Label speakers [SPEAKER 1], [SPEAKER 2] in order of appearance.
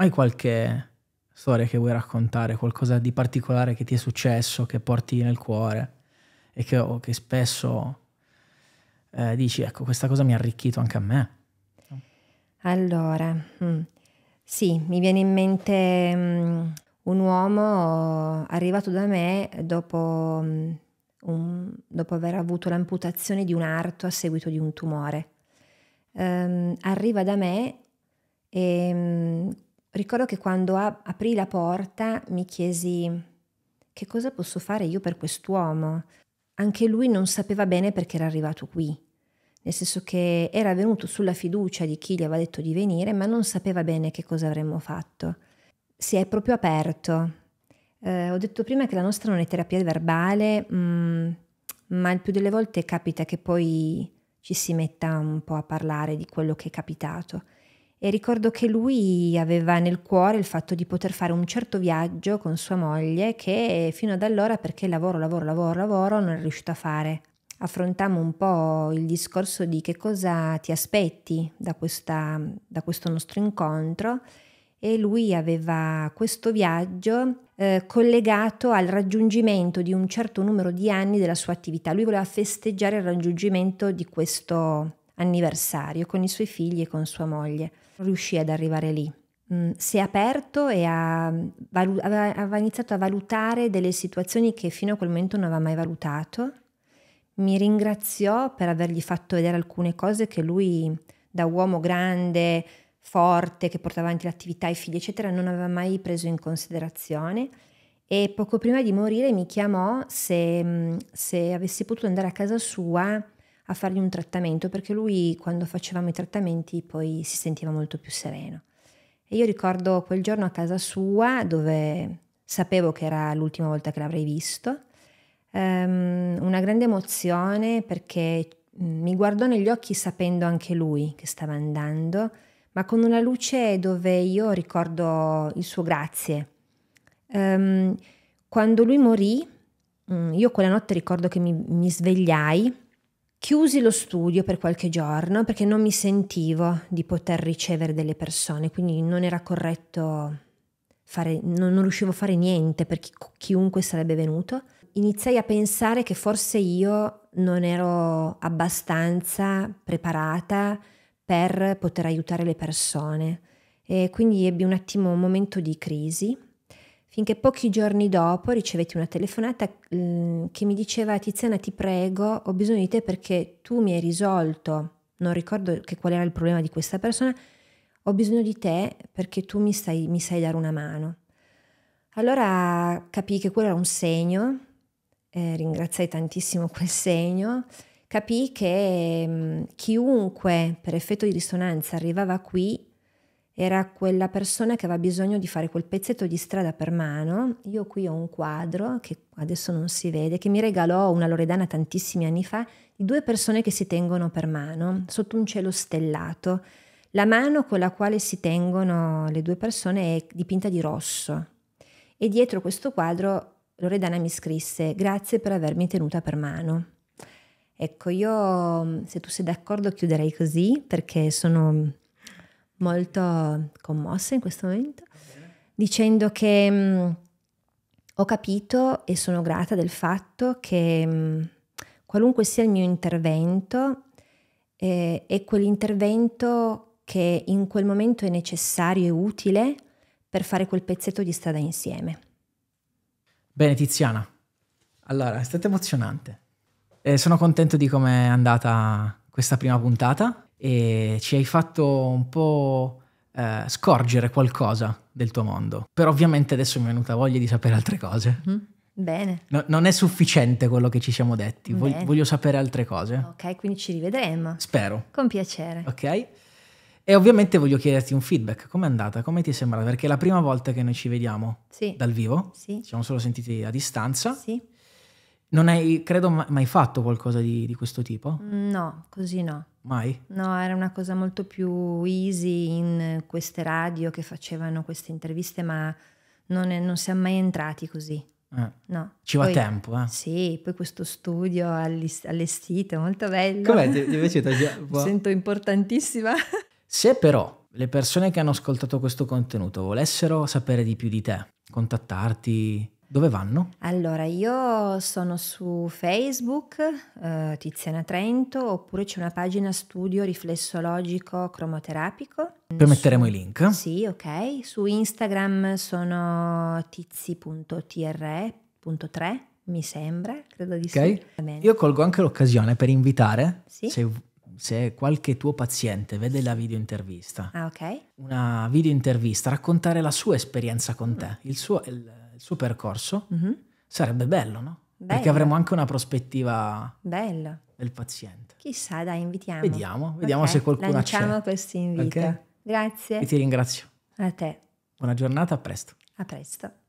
[SPEAKER 1] Hai qualche storia che vuoi raccontare, qualcosa di particolare che ti è successo, che porti nel cuore e che, che spesso eh, dici, ecco, questa cosa mi ha arricchito anche a me?
[SPEAKER 2] Allora, mm, sì, mi viene in mente mm, un uomo arrivato da me dopo, mm, un, dopo aver avuto l'amputazione di un arto a seguito di un tumore. Um, arriva da me e Ricordo che quando aprì la porta mi chiesi che cosa posso fare io per quest'uomo. Anche lui non sapeva bene perché era arrivato qui, nel senso che era venuto sulla fiducia di chi gli aveva detto di venire, ma non sapeva bene che cosa avremmo fatto. Si è proprio aperto. Eh, ho detto prima che la nostra non è terapia verbale, mh, mm, ma il più delle volte capita che poi ci si metta un po' a parlare di quello che è capitato e ricordo che lui aveva nel cuore il fatto di poter fare un certo viaggio con sua moglie che fino ad allora perché lavoro, lavoro, lavoro, lavoro non è riuscito a fare. Affrontammo un po' il discorso di che cosa ti aspetti da, questa, da questo nostro incontro e lui aveva questo viaggio eh, collegato al raggiungimento di un certo numero di anni della sua attività. Lui voleva festeggiare il raggiungimento di questo anniversario con i suoi figli e con sua moglie. Riuscì ad arrivare lì. Mm, si è aperto e ha, aveva iniziato a valutare delle situazioni che fino a quel momento non aveva mai valutato. Mi ringraziò per avergli fatto vedere alcune cose che lui, da uomo grande, forte, che portava avanti l'attività, e i figli, eccetera, non aveva mai preso in considerazione. E poco prima di morire mi chiamò se, mm, se avessi potuto andare a casa sua a fargli un trattamento perché lui quando facevamo i trattamenti poi si sentiva molto più sereno. E io ricordo quel giorno a casa sua dove sapevo che era l'ultima volta che l'avrei visto, um, una grande emozione perché mm, mi guardò negli occhi sapendo anche lui che stava andando, ma con una luce dove io ricordo il suo grazie. Um, quando lui morì, mm, io quella notte ricordo che mi, mi svegliai Chiusi lo studio per qualche giorno perché non mi sentivo di poter ricevere delle persone, quindi non era corretto fare, non, non riuscivo a fare niente per chi, chiunque sarebbe venuto. Iniziai a pensare che forse io non ero abbastanza preparata per poter aiutare le persone e quindi ebbi un attimo un momento di crisi finché pochi giorni dopo ricevetti una telefonata eh, che mi diceva Tiziana ti prego, ho bisogno di te perché tu mi hai risolto, non ricordo che qual era il problema di questa persona, ho bisogno di te perché tu mi, stai, mi sai dare una mano. Allora capì che quello era un segno, eh, ringraziai tantissimo quel segno, capì che mh, mm, chiunque per effetto di risonanza arrivava qui era quella persona che aveva bisogno di fare quel pezzetto di strada per mano. Io qui ho un quadro che adesso non si vede, che mi regalò una Loredana tantissimi anni fa, di due persone che si tengono per mano sotto un cielo stellato. La mano con la quale si tengono le due persone è dipinta di rosso e dietro questo quadro Loredana mi scrisse grazie per avermi tenuta per mano. Ecco, io se tu sei d'accordo chiuderei così perché sono molto commossa in questo momento, dicendo che mh, ho capito e sono grata del fatto che mh, qualunque sia il mio intervento, eh, è quell'intervento che in quel momento è necessario e utile per fare quel pezzetto di strada insieme.
[SPEAKER 1] Bene Tiziana, allora è stato emozionante. Eh, sono contento di come è andata questa prima puntata e ci hai fatto un po' eh, scorgere qualcosa del tuo mondo. Però ovviamente adesso mi è venuta voglia di sapere altre cose. Mm Bene. No, non è sufficiente quello che ci siamo detti, Bene. voglio sapere altre cose.
[SPEAKER 2] Ok, quindi ci rivedremo. Spero. Con piacere.
[SPEAKER 1] Ok. E ovviamente voglio chiederti un feedback, com'è andata, come ti è sembrata? Perché è la prima volta che noi ci vediamo sì. dal vivo, sì. ci siamo solo sentiti a distanza, sì. Non hai, credo, mai fatto qualcosa di, di questo tipo?
[SPEAKER 2] Mm, no, così no. Mai? No, era una cosa molto più easy in queste radio che facevano queste interviste, ma non, è, non siamo mai entrati così. Eh. No.
[SPEAKER 1] Ci va poi, tempo, eh?
[SPEAKER 2] Sì, poi questo studio allestito, molto bello. Com'è? Ti, ti è piaciuta? Mi sento importantissima.
[SPEAKER 1] Se però le persone che hanno ascoltato questo contenuto volessero sapere di più di te, contattarti, dove vanno?
[SPEAKER 2] Allora, io sono su Facebook, eh, Tiziana Trento, oppure c'è una pagina studio riflessologico cromoterapico.
[SPEAKER 1] Poi metteremo i link. Sì,
[SPEAKER 2] ok. Su Instagram sono tizi.tre.3, mi sembra, credo di okay. sì. Io
[SPEAKER 1] colgo anche l'occasione per invitare, sì? se se qualche tuo paziente vede la videointervista, ah, okay. una videointervista, raccontare la sua esperienza con te, il suo, il, il suo percorso, mm -hmm. sarebbe bello, no? Bello. Perché avremo anche una prospettiva bello. del paziente.
[SPEAKER 2] Chissà, dai, invitiamo. Vediamo, vediamo okay. se qualcuno Lanciamo accede. questo invito. Okay? Grazie. E
[SPEAKER 1] ti ringrazio. A te. Buona giornata, a presto.
[SPEAKER 2] A presto.